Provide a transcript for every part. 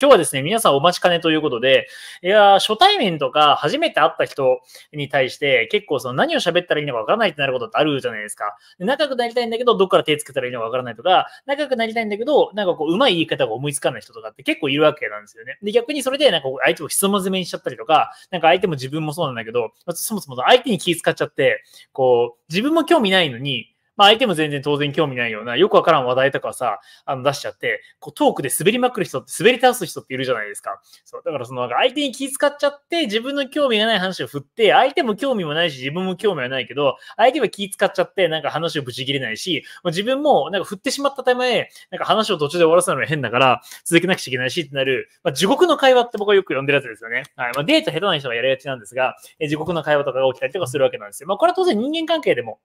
今日はですね、皆さんお待ちかねということで、いや、初対面とか初めて会った人に対して、結構その何を喋ったらいいのかわからないってなることってあるじゃないですか。仲良くなりたいんだけど、どっから手つけたらいいのかわからないとか、仲良くなりたいんだけど、なんかこう、うまい言い方が思いつかない人とかって結構いるわけなんですよね。で、逆にそれでなんか相手を質問詰めにしちゃったりとか、なんか相手も自分もそうなんだけど、そもそも相手に気遣っちゃって、こう、自分も興味ないのに、まあ、相手も全然当然興味ないような、よくわからん話題とかさ、あの出しちゃって、こうトークで滑りまくる人って、滑り倒す人っているじゃないですか。そう、だからその、相手に気遣っちゃって、自分の興味がない話を振って、相手も興味もないし、自分も興味はないけど、相手は気遣っちゃって、なんか話をぶち切れないし、自分もなんか振ってしまったため、なんか話を途中で終わらせるのが変だから、続けなくちゃいけないしってなる、まあ、地獄の会話って僕はよく呼んでるやつですよね。はい。まあ、デート下手な人がやりがちなんですが、え地獄の会話とかが起きたりとかするわけなんですよ。まあ、これは当然人間関係でも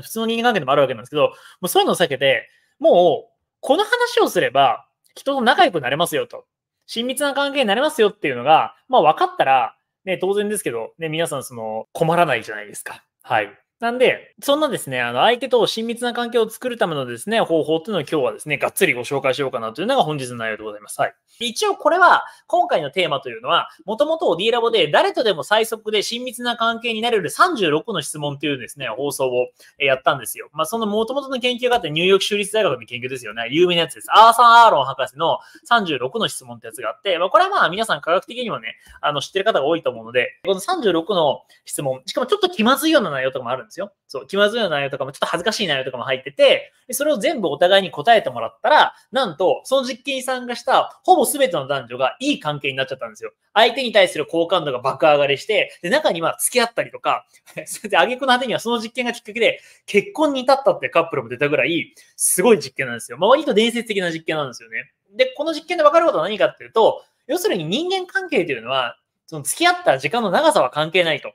普通の人間関係でもあるわけなんですけど、もうそういうのを避けて、もう、この話をすれば、人と仲良くなれますよと。親密な関係になれますよっていうのが、まあ分かったら、ね、当然ですけど、ね、皆さんその困らないじゃないですか。はい。なんで、そんなですね、あの、相手と親密な関係を作るためのですね、方法っていうのを今日はですね、がっつりご紹介しようかなというのが本日の内容でございます。はい。一応これは、今回のテーマというのは、もともと D ラボで誰とでも最速で親密な関係になれる36の質問というですね、放送をやったんですよ。まあ、そのもともとの研究があって、ニューヨーク州立大学の研究ですよね。有名なやつです。アーサン・アーロン博士の36の質問ってやつがあって、まあ、これはまあ、皆さん科学的にもね、あの、知ってる方が多いと思うので、この36の質問、しかもちょっと気まずいような内容とかもあるんですですよ。そう、気まずいような内容とかも、ちょっと恥ずかしい内容とかも入ってて、それを全部お互いに答えてもらったら、なんと、その実験に参加した、ほぼ全ての男女がいい関係になっちゃったんですよ。相手に対する好感度が爆上がりして、で、中には付き合ったりとか、それで、挙句の果てにはその実験がきっかけで、結婚に至ったってカップルも出たぐらい、すごい実験なんですよ。まあ、割と伝説的な実験なんですよね。で、この実験で分かることは何かっていうと、要するに人間関係というのは、その付き合った時間の長さは関係ないと。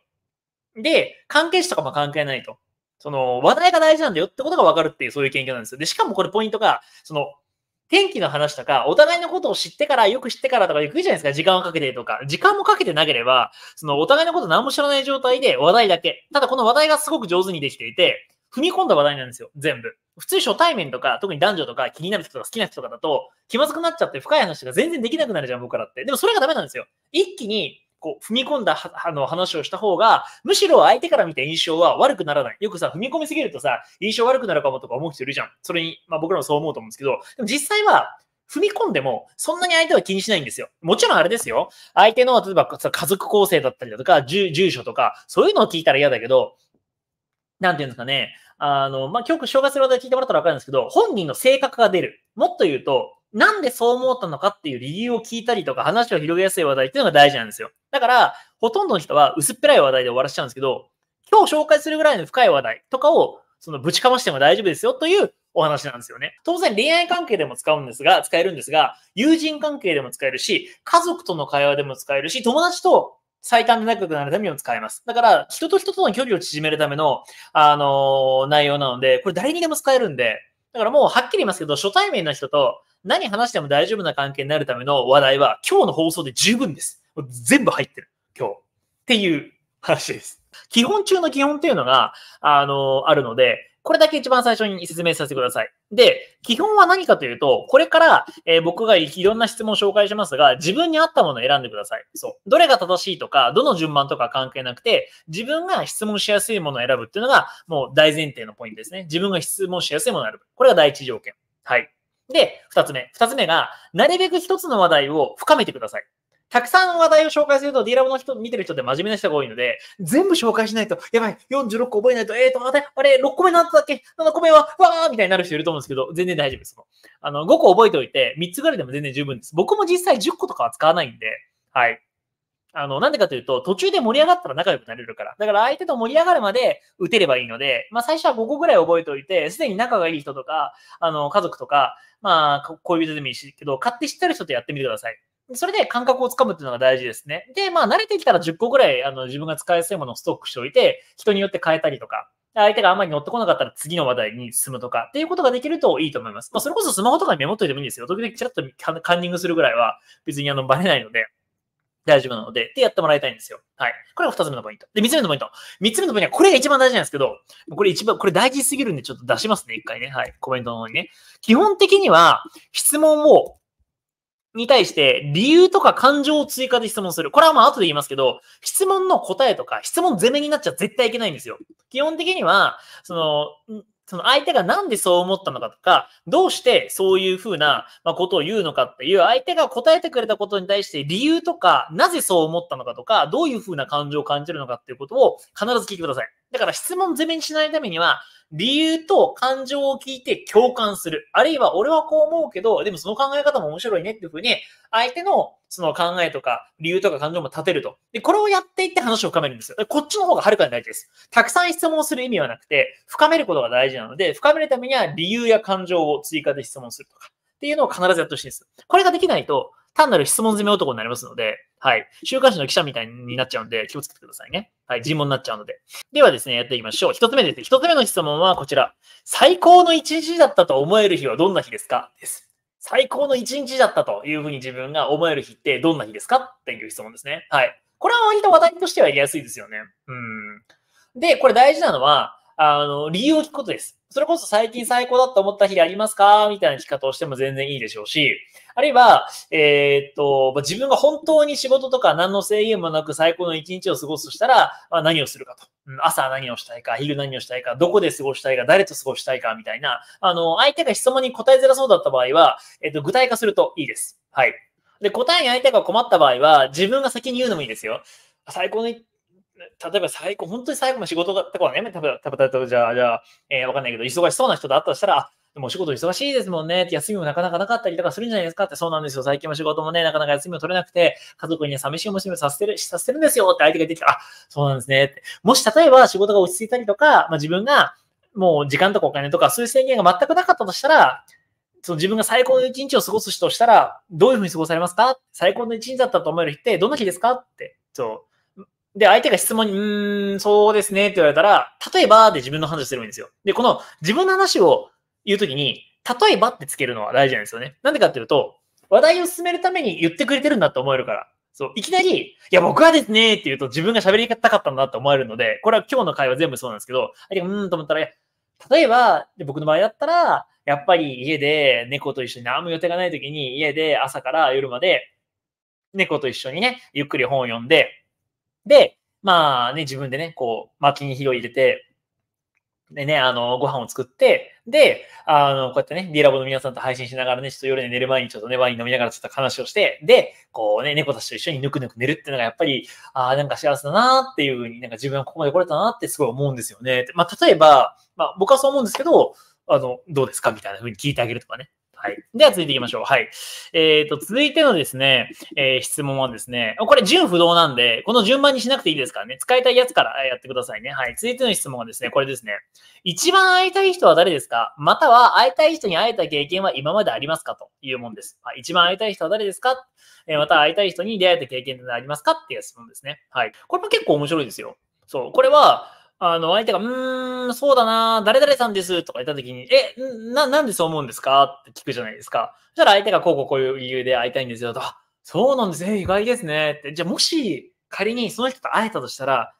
で、関係者とかも関係ないと。その、話題が大事なんだよってことが分かるっていう、そういう研究なんですよ。で、しかもこれポイントが、その、天気の話とか、お互いのことを知ってから、よく知ってからとか行くじゃないですか。時間をかけてとか。時間もかけてなければ、その、お互いのこと何も知らない状態で話題だけ。ただ、この話題がすごく上手にできていて、踏み込んだ話題なんですよ。全部。普通初対面とか、特に男女とか気になる人とか好きな人とかだと、気まずくなっちゃって深い話が全然できなくなるじゃん、僕らって。でもそれがダメなんですよ。一気にこう、踏み込んだあの話をした方が、むしろ相手から見た印象は悪くならない。よくさ、踏み込みすぎるとさ、印象悪くなるかもとか思う人いるじゃん。それに、まあ僕らもそう思うと思うんですけど、でも実際は、踏み込んでも、そんなに相手は気にしないんですよ。もちろんあれですよ。相手の、例えば家族構成だったりだとか、住所とか、そういうのを聞いたら嫌だけど、なんていうんですかね。あの、まあ、今日正月の話題聞いてもらったらわかるんですけど、本人の性格が出る。もっと言うと、なんでそう思ったのかっていう理由を聞いたりとか、話を広げやすい話題っていうのが大事なんですよ。だから、ほとんどの人は薄っぺらい話題で終わらせちゃうんですけど、今日紹介するぐらいの深い話題とかを、そのぶちかましても大丈夫ですよというお話なんですよね。当然恋愛関係でも使うんですが、使えるんですが、友人関係でも使えるし、家族との会話でも使えるし、友達と最短で長くなるためにも使えます。だから、人と人との距離を縮めるための、あのー、内容なので、これ誰にでも使えるんで、だからもうはっきり言いますけど、初対面の人と何話しても大丈夫な関係になるための話題は、今日の放送で十分です。全部入ってる、今日。っていう話です。基本中の基本っていうのが、あのー、あるので、これだけ一番最初に説明させてください。で、基本は何かというと、これから、えー、僕がいろんな質問を紹介しますが、自分に合ったものを選んでください。そう。どれが正しいとか、どの順番とか関係なくて、自分が質問しやすいものを選ぶっていうのが、もう大前提のポイントですね。自分が質問しやすいものを選ぶ。これが第一条件。はい。で、二つ目。二つ目が、なるべく一つの話題を深めてください。たくさん話題を紹介すると D ラボの人、見てる人って真面目な人が多いので、全部紹介しないと、やばい、46個覚えないと、えーと、待っあれ、6個目なんだっけ ?7 個目は、わーみたいになる人いると思うんですけど、全然大丈夫です。あの、5個覚えておいて、3つぐらいでも全然十分です。僕も実際10個とかは使わないんで、はい。あの、なんでかというと、途中で盛り上がったら仲良くなれるから。だから相手と盛り上がるまで打てればいいので、まあ最初は5個ぐらい覚えておいて、すでに仲がいい人とか、あの、家族とか、まあ、恋人でもいいし、けど、買って知ってる人とやってみてください。それで感覚をつかむっていうのが大事ですね。で、まあ、慣れてきたら10個ぐらい、あの、自分が使いやすいものをストックしておいて、人によって変えたりとか、相手があまり乗ってこなかったら次の話題に進むとかっていうことができるといいと思います。まあ、それこそスマホとかにメモっといてもいいんですよ。時々ちらっとカンニングするぐらいは別にあのバレないので大丈夫なので、ってやってもらいたいんですよ。はい。これが2つ目のポイント。で、3つ目のポイント。3つ目のポイントはこれが一番大事なんですけど、これ一番、これ大事すぎるんでちょっと出しますね。一回ね。はい。コメントの方にね。基本的には質問をに対して理由とか感情を追加で質問する。これはまあ後で言いますけど、質問の答えとか質問攻めになっちゃ絶対いけないんですよ。基本的には、その、その相手がなんでそう思ったのかとか、どうしてそういうふうなことを言うのかっていう、相手が答えてくれたことに対して理由とか、なぜそう思ったのかとか、どういうふうな感情を感じるのかっていうことを必ず聞いてください。だから質問攻めにしないためには、理由と感情を聞いて共感する。あるいは、俺はこう思うけど、でもその考え方も面白いねっていうふうに、相手のその考えとか、理由とか感情も立てると。で、これをやっていって話を深めるんですよ。こっちの方がはるかに大事です。たくさん質問する意味はなくて、深めることが大事なので、深めるためには理由や感情を追加で質問するとか。っていうのを必ずやってほしいんです。これができないと、単なる質問攻め男になりますので、はい。週刊誌の記者みたいになっちゃうんで、気をつけてくださいね。はい。尋問になっちゃうので。ではですね、やっていきましょう。一つ目です一つ目の質問はこちら。最高の一日だったと思える日はどんな日ですかです。最高の一日だったというふうに自分が思える日ってどんな日ですかっていう質問ですね。はい。これは割と話題としてはやりやすいですよね。うん。で、これ大事なのは、あの、理由を聞くことです。それこそ最近最高だと思った日ありますかみたいな聞き方をしても全然いいでしょうし、あるいは、えー、っと、自分が本当に仕事とか何の制限もなく最高の一日を過ごすとしたら、まあ、何をするかと。朝何をしたいか、昼何をしたいか、どこで過ごしたいか、誰と過ごしたいか、みたいな、あの、相手が質問に答えづらそうだった場合は、えっと、具体化するといいです。はい。で、答えに相手が困った場合は、自分が先に言うのもいいですよ。最高の例えば最後、本当に最後の仕事だった子はね、たぶん、たぶん、じゃあ、じゃあ、えー、わかんないけど、忙しそうな人だったとしたら、でもお仕事忙しいですもんねって、休みもなかなかなかったりとかするんじゃないですかって、そうなんですよ。最近も仕事もね、なかなか休みも取れなくて、家族には寂しい思いをさせてる、させるんですよって相手が出てきたら、あ、そうなんですねって。もし例えば仕事が落ち着いたりとか、まあ、自分がもう時間とかお金とかそういう制限が全くなかったとしたら、その自分が最高の一日を過ごす人をしたら、どういうふうに過ごされますか最高の一日だったと思える日って、どんな日ですかって、そう、で、相手が質問に、うーん、そうですねって言われたら、例えばで自分の話すればいいんですよ。で、この自分の話を言うときに、例えばってつけるのは大事なんですよね。なんでかっていうと、話題を進めるために言ってくれてるんだって思えるから。そう、いきなり、いや、僕はですねって言うと自分が喋りたかったんだって思えるので、これは今日の会話全部そうなんですけど、相手がうーんと思ったら、例えば、僕の場合だったら、やっぱり家で猫と一緒に何も予定がない時に家で朝から夜まで猫と一緒にね、ゆっくり本を読んで、で、まあね、自分でね、こう、薪に火を入れて、でね、あの、ご飯を作って、で、あの、こうやってね、デーラボの皆さんと配信しながらね、ちょっと夜寝る前にちょっとね、ワイン飲みながらちょっと話をして、で、こうね、猫たちと一緒にぬくぬく寝るっていうのがやっぱり、ああ、なんか幸せだなっていうふうに、なんか自分はここまで来れたなってすごい思うんですよね。まあ、例えば、まあ、僕はそう思うんですけど、あの、どうですかみたいなふうに聞いてあげるとかね。では続いていきましょう。はい。えっ、ー、と、続いてのですね、えー、質問はですね、これ順不動なんで、この順番にしなくていいですからね、使いたいやつからやってくださいね。はい。続いての質問はですね、これですね。一番会いたい人は誰ですかまたは会いたい人に会えた経験は今までありますかというもんです。はい、一番会いたい人は誰ですかえー、また会いたい人に出会えた経験ってありますかっていう質問ですね。はい。これも結構面白いですよ。そう。これは、あの、相手が、うーん、そうだな、誰々さんですとか言った時に、え、な、なんでそう思うんですかって聞くじゃないですか。そしたら相手がこうこうこういう理由で会いたいんですよと、あそうなんですね、意外ですねって。じゃあもし仮にその人と会えたとしたら、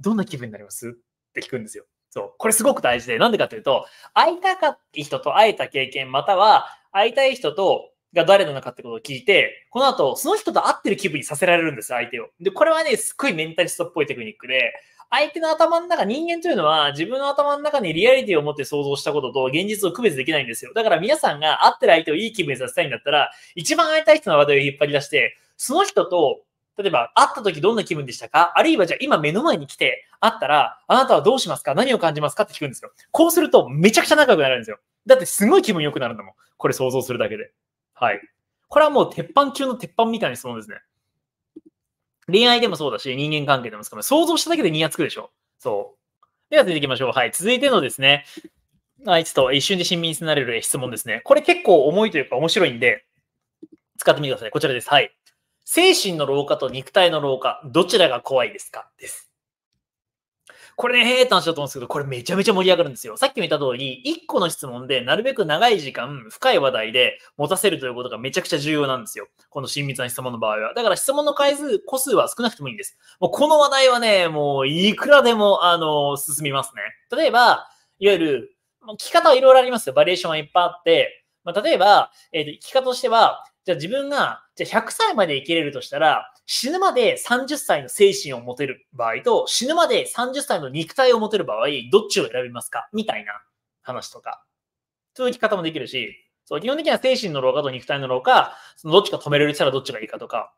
どんな気分になりますって聞くんですよ。そう。これすごく大事で、なんでかというと、会いたかった人と会えた経験、または会いたい人とが誰なのかってことを聞いて、この後、その人と会ってる気分にさせられるんです、相手を。で、これはね、すっごいメンタリストっぽいテクニックで、相手の頭の中、人間というのは自分の頭の中にリアリティを持って想像したことと現実を区別できないんですよ。だから皆さんが会ってる相手をいい気分にさせたいんだったら、一番会いたい人の話題を引っ張り出して、その人と、例えば会った時どんな気分でしたかあるいはじゃあ今目の前に来て会ったら、あなたはどうしますか何を感じますかって聞くんですよ。こうするとめちゃくちゃ仲良くなるんですよ。だってすごい気分良くなるんだもん。これ想像するだけで。はい。これはもう鉄板中の鉄板みたいな質問ですね。恋愛でもそうだし、人間関係でもそう想像しただけでニヤつくでしょ。そう。では、続いていきましょう。はい。続いてのですね、あいつと一瞬で親密になれる質問ですね。これ結構重いというか面白いんで、使ってみてください。こちらです。はい。精神の老化と肉体の老化、どちらが怖いですかです。これね、へーって話だと思うんですけど、これめちゃめちゃ盛り上がるんですよ。さっきも言った通り、1個の質問でなるべく長い時間、深い話題で持たせるということがめちゃくちゃ重要なんですよ。この親密な質問の場合は。だから質問の回数、個数は少なくてもいいんです。もうこの話題はね、もういくらでも、あの、進みますね。例えば、いわゆる、聞き方はいろいろありますよ。バリエーションはいっぱいあって、まあ、例えば、えー、聞き方としては、じゃあ自分が、じゃあ100歳まで生きれるとしたら、死ぬまで30歳の精神を持てる場合と、死ぬまで30歳の肉体を持てる場合、どっちを選びますかみたいな話とか。そういう生き方もできるし、そう、基本的には精神の老化と肉体の老化、そのどっちか止めれるしたらどっちがいいかとか、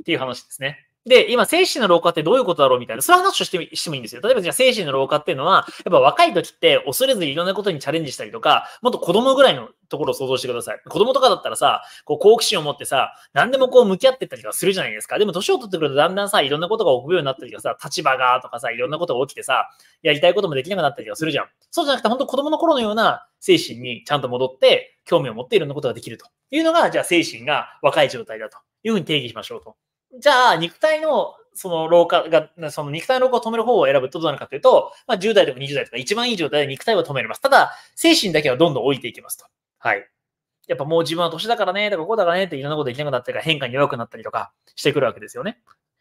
っていう話ですね。で、今、精神の老化ってどういうことだろうみたいな、そういう話をしてもしてもいいんですよ。例えば、じゃあ、精神の老化っていうのは、やっぱ若い時って恐れずにいろんなことにチャレンジしたりとか、もっと子供ぐらいのところを想像してください。子供とかだったらさ、こう、好奇心を持ってさ、何でもこう、向き合ってったりとかするじゃないですか。でも、年を取ってくるとだんだんさ、いろんなことが起こるようになったりとかさ、立場がとかさ、いろんなことが起きてさ、やりたいこともできなくなったりとかするじゃん。そうじゃなくて、本当子供の頃のような精神にちゃんと戻って、興味を持っていろんなことができるというのが、じゃあ、精神が若い状態だというふうに定義しましょうと。じゃあ、肉体の、その老化が、その肉体の老化を止める方を選ぶとどうなるかというと、まあ、10代とか20代とか一番いい状態で肉体は止めれます。ただ、精神だけはどんどん置いていきますと。はい。やっぱもう自分は年だからね、とかこうだからねっていろんなことできなくなったりか変化に弱くなったりとかしてくるわけですよね。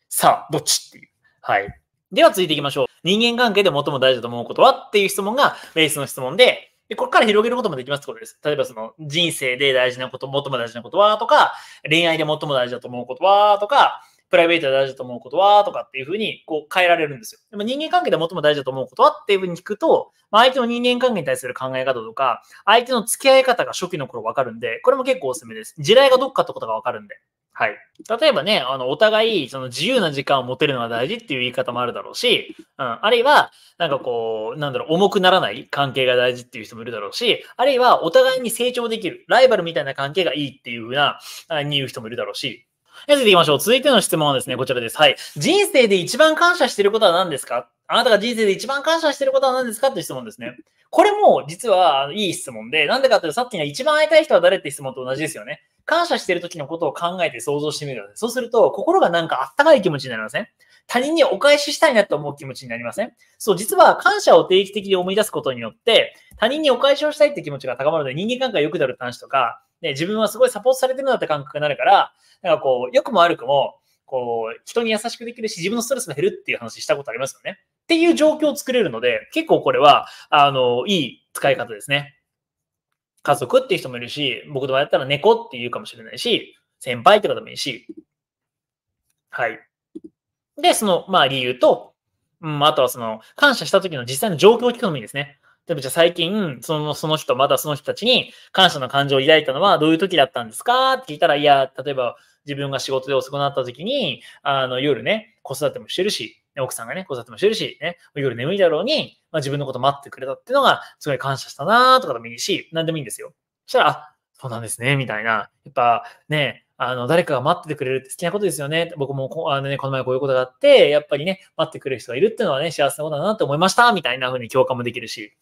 さあ、どっちっていう。はい。では続いていきましょう。人間関係で最も大事だと思うことはっていう質問がベースの質問で、で、ここから広げることもできますってことです。例えばその人生で大事なこと、最も大事なことはとか、恋愛で最も大事だと思うことはとか、プライベートで大事だと思うことはとかっていうふうにこう変えられるんですよ。でも人間関係で最も大事だと思うことはっていうふうに聞くと、まあ、相手の人間関係に対する考え方とか、相手の付き合い方が初期の頃わかるんで、これも結構おすすめです。地雷がどっかってことがわかるんで。はい。例えばね、あの、お互い、その自由な時間を持てるのが大事っていう言い方もあるだろうし、うん、あるいは、なんかこう、なんだろう、重くならない関係が大事っていう人もいるだろうし、あるいは、お互いに成長できる、ライバルみたいな関係がいいっていうふうな、に言う人もいるだろうし、続いていきましょう。続いての質問はですね、こちらです。はい。人生で一番感謝してることは何ですかあなたが人生で一番感謝してることは何ですかって質問ですね。これも実はいい質問で、なんでかっていうとさっきの一番会いたい人は誰って質問と同じですよね。感謝してる時のことを考えて想像してみるので、そうすると、心がなんかあったかい気持ちになりません他人にお返ししたいなと思う気持ちになりませんそう、実は感謝を定期的に思い出すことによって、他人にお返しをしたいって気持ちが高まるので、人間関係が良くなるって話とか、ね、自分はすごいサポートされてるなって感覚になるから、なんかこう、良くも悪くも、こう、人に優しくできるし、自分のストレスが減るっていう話したことありますよね。っていう状況を作れるので、結構これは、あの、いい使い方ですね。家族っていう人もいるし、僕とかやったら猫って言うかもしれないし、先輩って方もいいし。はい。で、その、まあ理由と、うん、あとはその、感謝した時の実際の状況を聞くのもいいですね。例えばじゃあ最近、その、その人、またその人たちに感謝の感情を抱いたのはどういう時だったんですかって聞いたら、いや、例えば自分が仕事で遅くなった時に、あの、夜ね、子育てもしてるし、奥さんがね、子育てもしてるし、ね、夜眠いだろうに、まあ、自分のこと待ってくれたっていうのが、すごい感謝したなとかでもいいし、なんでもいいんですよ。そしたら、あ、そうなんですね、みたいな。やっぱね、あの、誰かが待っててくれるって好きなことですよね。僕もこ、あのね、この前こういうことがあって、やっぱりね、待ってくれる人がいるっていうのはね、幸せなことだなって思いました、みたいな風に共感もできるし。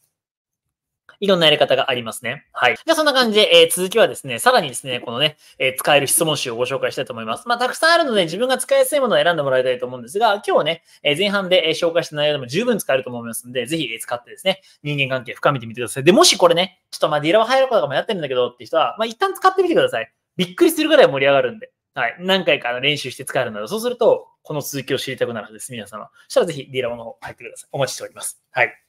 いろんなやり方がありますね。はい。じゃあそんな感じで、えー、続きはですね、さらにですね、このね、えー、使える質問集をご紹介したいと思います。まあ、たくさんあるので、自分が使いやすいものを選んでもらいたいと思うんですが、今日ね、えー、前半で、え紹介した内容でも十分使えると思いますので、ぜひ、使ってですね、人間関係深めてみてください。で、もしこれね、ちょっとまあ、ディーラーは入ることかもやってるんだけどって人は、まあ、一旦使ってみてください。びっくりするぐらい盛り上がるんで。はい。何回か練習して使えるので、そうすると、この続きを知りたくなるずです、皆様。そしたらぜひ、ディーラーの方入ってください。お待ちしております。はい。